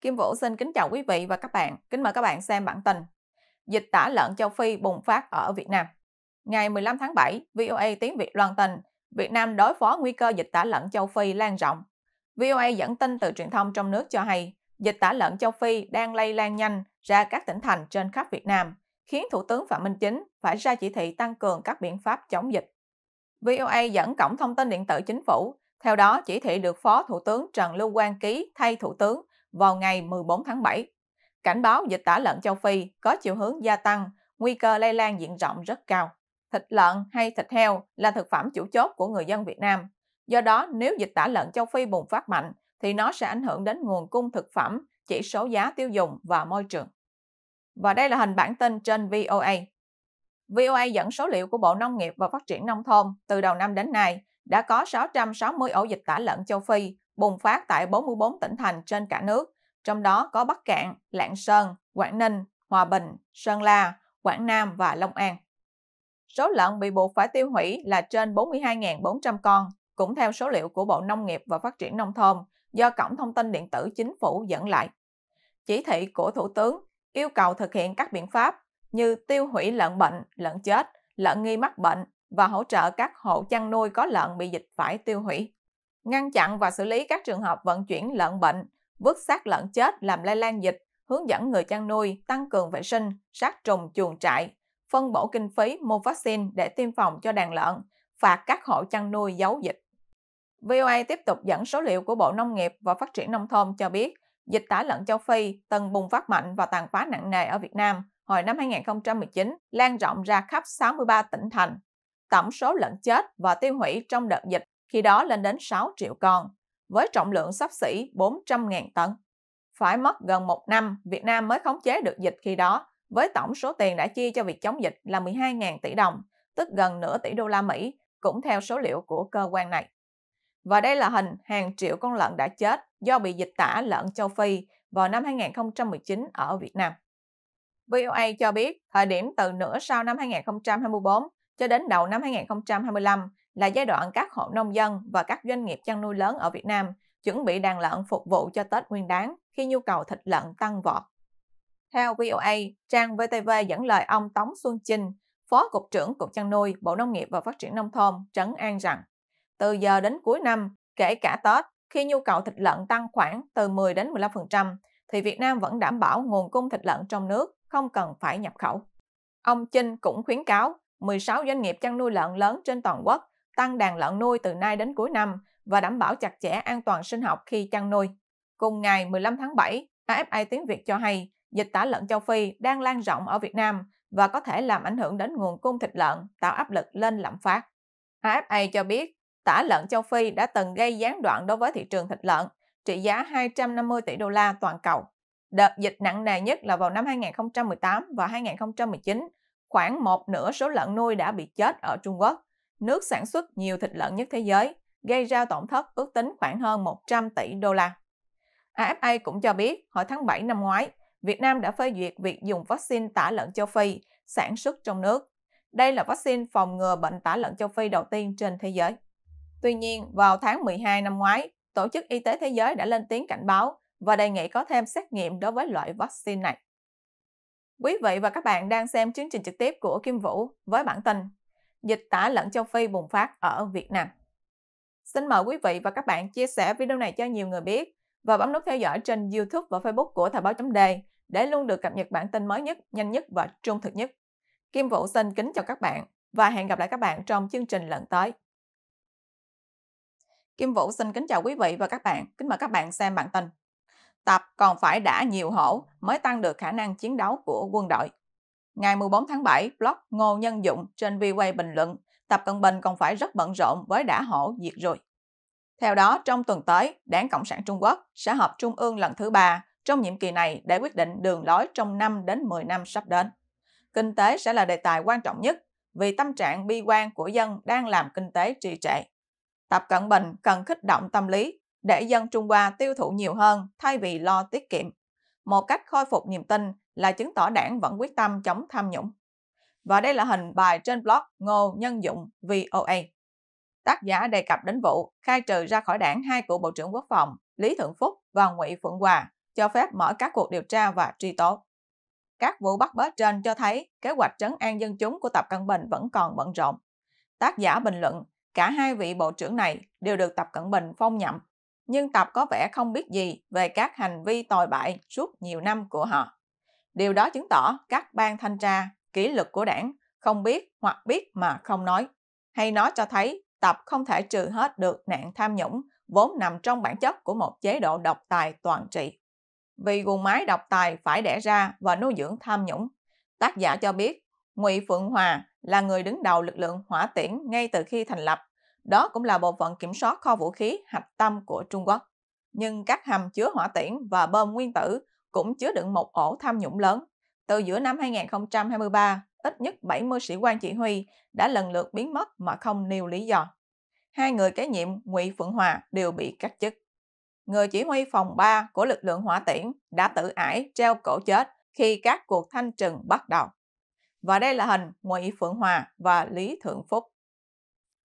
Kim Vũ xin kính chào quý vị và các bạn. Kính mời các bạn xem bản tin. Dịch tả lợn châu Phi bùng phát ở Việt Nam. Ngày 15 tháng 7, VOA tiếng Việt loan tin Việt Nam đối phó nguy cơ dịch tả lợn châu Phi lan rộng. VOA dẫn tin từ truyền thông trong nước cho hay dịch tả lợn châu Phi đang lây lan nhanh ra các tỉnh thành trên khắp Việt Nam, khiến Thủ tướng Phạm Minh Chính phải ra chỉ thị tăng cường các biện pháp chống dịch. VOA dẫn cổng thông tin điện tử chính phủ, theo đó chỉ thị được Phó Thủ tướng Trần Lưu Quang ký thay Thủ tướng vào ngày 14 tháng 7. Cảnh báo dịch tả lợn châu Phi có chiều hướng gia tăng, nguy cơ lây lan diện rộng rất cao. Thịt lợn hay thịt heo là thực phẩm chủ chốt của người dân Việt Nam. Do đó, nếu dịch tả lợn châu Phi bùng phát mạnh, thì nó sẽ ảnh hưởng đến nguồn cung thực phẩm, chỉ số giá tiêu dùng và môi trường. Và đây là hình bản tin trên VOA. VOA dẫn số liệu của Bộ Nông nghiệp và Phát triển Nông thôn từ đầu năm đến nay đã có 660 ổ dịch tả lợn châu Phi bùng phát tại 44 tỉnh thành trên cả nước, trong đó có Bắc Cạn, Lạng Sơn, Quảng Ninh, Hòa Bình, Sơn La, Quảng Nam và Long An. Số lợn bị buộc phải tiêu hủy là trên 42.400 con, cũng theo số liệu của Bộ Nông nghiệp và Phát triển Nông thôn do Cổng Thông tin Điện tử Chính phủ dẫn lại. Chỉ thị của Thủ tướng yêu cầu thực hiện các biện pháp như tiêu hủy lợn bệnh, lợn chết, lợn nghi mắc bệnh và hỗ trợ các hộ chăn nuôi có lợn bị dịch phải tiêu hủy ngăn chặn và xử lý các trường hợp vận chuyển lợn bệnh, vứt xác lợn chết làm lây lan dịch, hướng dẫn người chăn nuôi tăng cường vệ sinh, sát trùng chuồng trại, phân bổ kinh phí mua vaccine để tiêm phòng cho đàn lợn, phạt các hộ chăn nuôi giấu dịch. VOA tiếp tục dẫn số liệu của Bộ Nông nghiệp và Phát triển Nông thôn cho biết, dịch tả lợn châu Phi từng bùng phát mạnh và tàn phá nặng nề ở Việt Nam hồi năm 2019 lan rộng ra khắp 63 tỉnh thành. Tổng số lợn chết và tiêu hủy trong đợt dịch khi đó lên đến 6 triệu con, với trọng lượng sắp xỉ 400.000 tấn. Phải mất gần một năm, Việt Nam mới khống chế được dịch khi đó, với tổng số tiền đã chi cho việc chống dịch là 12.000 tỷ đồng, tức gần nửa tỷ đô la Mỹ, cũng theo số liệu của cơ quan này. Và đây là hình hàng triệu con lợn đã chết do bị dịch tả lợn châu Phi vào năm 2019 ở Việt Nam. VOA cho biết, thời điểm từ nửa sau năm 2024 cho đến đầu năm 2025 là giai đoạn các hộ nông dân và các doanh nghiệp chăn nuôi lớn ở Việt Nam chuẩn bị đàn lợn phục vụ cho Tết Nguyên đán khi nhu cầu thịt lợn tăng vọt. Theo VOA, trang VTV dẫn lời ông Tống Xuân Chinh, Phó Cục trưởng Cục chăn nuôi, Bộ Nông nghiệp và Phát triển Nông thôn trấn an rằng, từ giờ đến cuối năm, kể cả Tết, khi nhu cầu thịt lợn tăng khoảng từ 10 đến 15%, thì Việt Nam vẫn đảm bảo nguồn cung thịt lợn trong nước, không cần phải nhập khẩu. Ông Chinh cũng khuyến cáo 16 doanh nghiệp chăn nuôi lợn lớn trên toàn quốc tăng đàn lợn nuôi từ nay đến cuối năm và đảm bảo chặt chẽ an toàn sinh học khi chăn nuôi. Cùng ngày 15 tháng 7, AFA tiếng Việt cho hay dịch tả lợn châu Phi đang lan rộng ở Việt Nam và có thể làm ảnh hưởng đến nguồn cung thịt lợn, tạo áp lực lên lạm phát. AFA cho biết tả lợn châu Phi đã từng gây gián đoạn đối với thị trường thịt lợn, trị giá 250 tỷ đô la toàn cầu. Đợt dịch nặng nề nhất là vào năm 2018 và 2019, khoảng một nửa số lợn nuôi đã bị chết ở Trung Quốc nước sản xuất nhiều thịt lợn nhất thế giới, gây ra tổn thất ước tính khoảng hơn 100 tỷ đô la. AFA cũng cho biết, hồi tháng 7 năm ngoái, Việt Nam đã phê duyệt việc dùng vaccine tả lợn châu Phi sản xuất trong nước. Đây là vaccine phòng ngừa bệnh tả lợn châu Phi đầu tiên trên thế giới. Tuy nhiên, vào tháng 12 năm ngoái, Tổ chức Y tế Thế giới đã lên tiếng cảnh báo và đề nghị có thêm xét nghiệm đối với loại vaccine này. Quý vị và các bạn đang xem chương trình trực tiếp của Kim Vũ với bản tin dịch tả lợn châu Phi bùng phát ở Việt Nam. Xin mời quý vị và các bạn chia sẻ video này cho nhiều người biết và bấm nút theo dõi trên YouTube và Facebook của Thời báo chấm đề để luôn được cập nhật bản tin mới nhất, nhanh nhất và trung thực nhất. Kim Vũ xin kính chào các bạn và hẹn gặp lại các bạn trong chương trình lần tới. Kim Vũ xin kính chào quý vị và các bạn, kính mời các bạn xem bản tin. Tập còn phải đã nhiều hổ mới tăng được khả năng chiến đấu của quân đội. Ngày 14 tháng 7, blog Ngô Nhân Dụng trên VWay bình luận Tập Cận Bình còn phải rất bận rộn với đã hổ diệt rồi. Theo đó, trong tuần tới, Đảng Cộng sản Trung Quốc sẽ họp trung ương lần thứ ba trong nhiệm kỳ này để quyết định đường lối trong 5 đến 10 năm sắp đến. Kinh tế sẽ là đề tài quan trọng nhất vì tâm trạng bi quan của dân đang làm kinh tế trì trệ. Tập Cận Bình cần khích động tâm lý để dân Trung Hoa tiêu thụ nhiều hơn thay vì lo tiết kiệm. Một cách khôi phục niềm tin là chứng tỏ đảng vẫn quyết tâm chống tham nhũng. Và đây là hình bài trên blog Ngô Nhân Dụng VOA. Tác giả đề cập đến vụ khai trừ ra khỏi đảng hai cựu Bộ trưởng Quốc phòng Lý Thượng Phúc và Ngụy Phượng Hòa cho phép mở các cuộc điều tra và truy tố. Các vụ bắt bớ trên cho thấy kế hoạch trấn an dân chúng của Tập Cận Bình vẫn còn bận rộn. Tác giả bình luận, cả hai vị bộ trưởng này đều được Tập Cận Bình phong nhậm, nhưng Tập có vẻ không biết gì về các hành vi tồi bại suốt nhiều năm của họ. Điều đó chứng tỏ các ban thanh tra, kỷ luật của đảng không biết hoặc biết mà không nói. Hay nó cho thấy Tập không thể trừ hết được nạn tham nhũng vốn nằm trong bản chất của một chế độ độc tài toàn trị. Vì guồng máy độc tài phải đẻ ra và nuôi dưỡng tham nhũng, tác giả cho biết Ngụy Phượng Hòa là người đứng đầu lực lượng hỏa tiễn ngay từ khi thành lập. Đó cũng là bộ phận kiểm soát kho vũ khí hạch tâm của Trung Quốc. Nhưng các hầm chứa hỏa tiễn và bơm nguyên tử cũng chứa đựng một ổ tham nhũng lớn. Từ giữa năm 2023, ít nhất 70 sĩ quan chỉ huy đã lần lượt biến mất mà không nêu lý do. Hai người kế nhiệm Ngụy Phượng Hòa đều bị cách chức. Người chỉ huy phòng 3 của lực lượng hỏa tiễn đã tự ải treo cổ chết khi các cuộc thanh trừng bắt đầu. Và đây là hình Ngụy Phượng Hòa và Lý Thượng Phúc.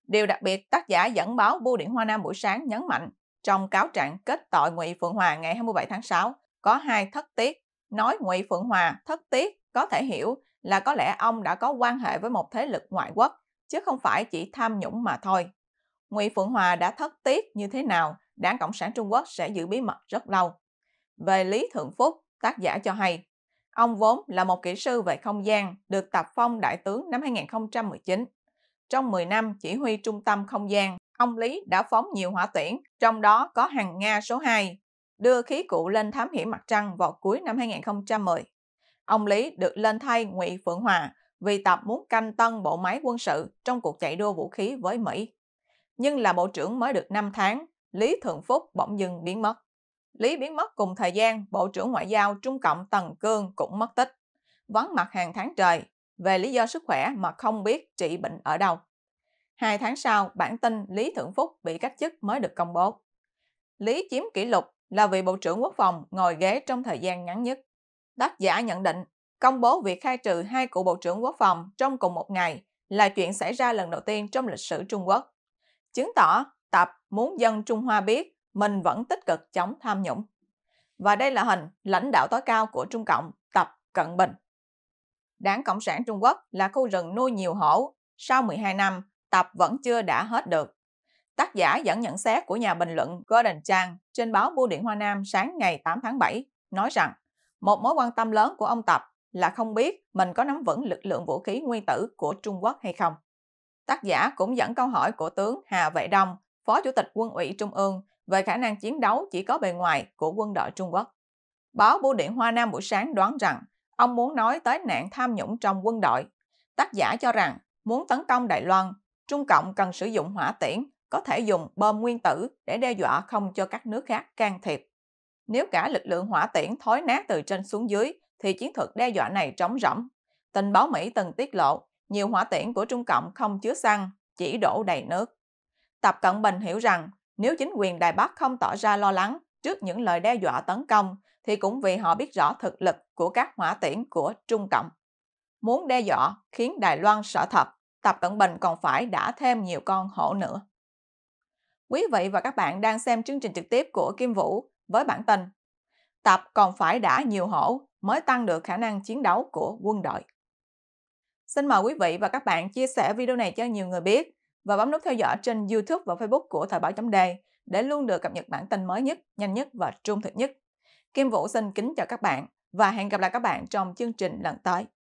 Điều đặc biệt tác giả dẫn báo Bưu điện Hoa Nam buổi sáng nhấn mạnh trong cáo trạng kết tội Ngụy Phượng Hòa ngày 27 tháng 6 có hai thất tiết. Nói Ngụy Phượng Hòa thất tiết có thể hiểu là có lẽ ông đã có quan hệ với một thế lực ngoại quốc, chứ không phải chỉ tham nhũng mà thôi. Ngụy Phượng Hòa đã thất tiết như thế nào, Đảng Cộng sản Trung Quốc sẽ giữ bí mật rất lâu. Về Lý Thượng Phúc, tác giả cho hay, ông vốn là một kỹ sư về không gian, được tập phong đại tướng năm 2019. Trong 10 năm chỉ huy trung tâm không gian, ông Lý đã phóng nhiều hỏa tiễn, trong đó có hàng Nga số 2 đưa khí cụ lên thám hiểm mặt trăng vào cuối năm 2010. Ông Lý được lên thay Ngụy Phượng Hòa vì Tập muốn canh tân bộ máy quân sự trong cuộc chạy đua vũ khí với Mỹ. Nhưng là bộ trưởng mới được 5 tháng, Lý Thượng Phúc bỗng dưng biến mất. Lý biến mất cùng thời gian, Bộ trưởng Ngoại giao Trung Cộng Tần Cương cũng mất tích. Vắng mặt hàng tháng trời, về lý do sức khỏe mà không biết trị bệnh ở đâu. Hai tháng sau, bản tin Lý Thượng Phúc bị cách chức mới được công bố. Lý chiếm kỷ lục là vị Bộ trưởng Quốc phòng ngồi ghế trong thời gian ngắn nhất. Tác giả nhận định, công bố việc khai trừ hai cựu Bộ trưởng Quốc phòng trong cùng một ngày là chuyện xảy ra lần đầu tiên trong lịch sử Trung Quốc. Chứng tỏ Tập muốn dân Trung Hoa biết mình vẫn tích cực chống tham nhũng. Và đây là hình lãnh đạo tối cao của Trung Cộng Tập Cận Bình. Đảng Cộng sản Trung Quốc là khu rừng nuôi nhiều hổ. Sau 12 năm, Tập vẫn chưa đã hết được. Tác giả dẫn nhận xét của nhà bình luận Gordon Chang trên báo Bưu điện Hoa Nam sáng ngày 8 tháng 7 nói rằng một mối quan tâm lớn của ông Tập là không biết mình có nắm vững lực lượng vũ khí nguyên tử của Trung Quốc hay không. Tác giả cũng dẫn câu hỏi của tướng Hà Vệ Đông, Phó Chủ tịch Quân ủy Trung ương về khả năng chiến đấu chỉ có bề ngoài của quân đội Trung Quốc. Báo Bưu điện Hoa Nam buổi sáng đoán rằng ông muốn nói tới nạn tham nhũng trong quân đội. Tác giả cho rằng muốn tấn công Đài Loan, Trung Cộng cần sử dụng hỏa tiễn có thể dùng bom nguyên tử để đe dọa không cho các nước khác can thiệp. Nếu cả lực lượng hỏa tiễn thối nát từ trên xuống dưới, thì chiến thuật đe dọa này trống rỗng. Tình báo Mỹ từng tiết lộ, nhiều hỏa tiễn của Trung Cộng không chứa xăng, chỉ đổ đầy nước. Tập Cận Bình hiểu rằng, nếu chính quyền Đài Bắc không tỏ ra lo lắng trước những lời đe dọa tấn công, thì cũng vì họ biết rõ thực lực của các hỏa tiễn của Trung Cộng. Muốn đe dọa khiến Đài Loan sợ thật, Tập Cận Bình còn phải đã thêm nhiều con hổ nữa. Quý vị và các bạn đang xem chương trình trực tiếp của Kim Vũ với bản tin Tập còn phải đã nhiều hổ mới tăng được khả năng chiến đấu của quân đội. Xin mời quý vị và các bạn chia sẻ video này cho nhiều người biết và bấm nút theo dõi trên YouTube và Facebook của Thời báo chấm đề để luôn được cập nhật bản tin mới nhất, nhanh nhất và trung thực nhất. Kim Vũ xin kính chào các bạn và hẹn gặp lại các bạn trong chương trình lần tới.